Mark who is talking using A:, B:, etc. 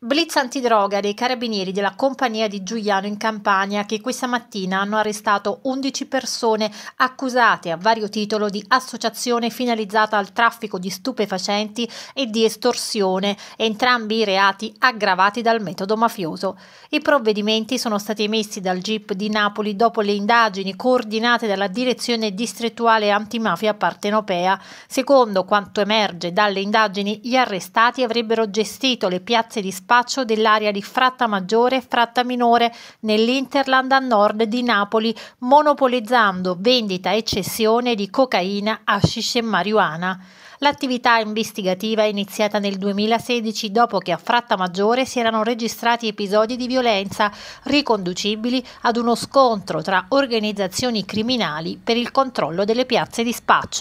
A: Blitz antidroga dei carabinieri della compagnia di Giuliano in Campania che questa mattina hanno arrestato 11 persone accusate a vario titolo di associazione finalizzata al traffico di stupefacenti e di estorsione, entrambi i reati aggravati dal metodo mafioso. I provvedimenti sono stati emessi dal GIP di Napoli dopo le indagini coordinate dalla Direzione Distrettuale Antimafia Partenopea. Secondo quanto emerge dalle indagini, gli arrestati avrebbero gestito le piazze di impaccio dell'area di Fratta Maggiore e Fratta Minore nell'Interland a nord di Napoli, monopolizzando vendita e cessione di cocaina, hashish e marijuana. L'attività investigativa è iniziata nel 2016 dopo che a Fratta Maggiore si erano registrati episodi di violenza riconducibili ad uno scontro tra organizzazioni criminali per il controllo delle piazze di spaccio.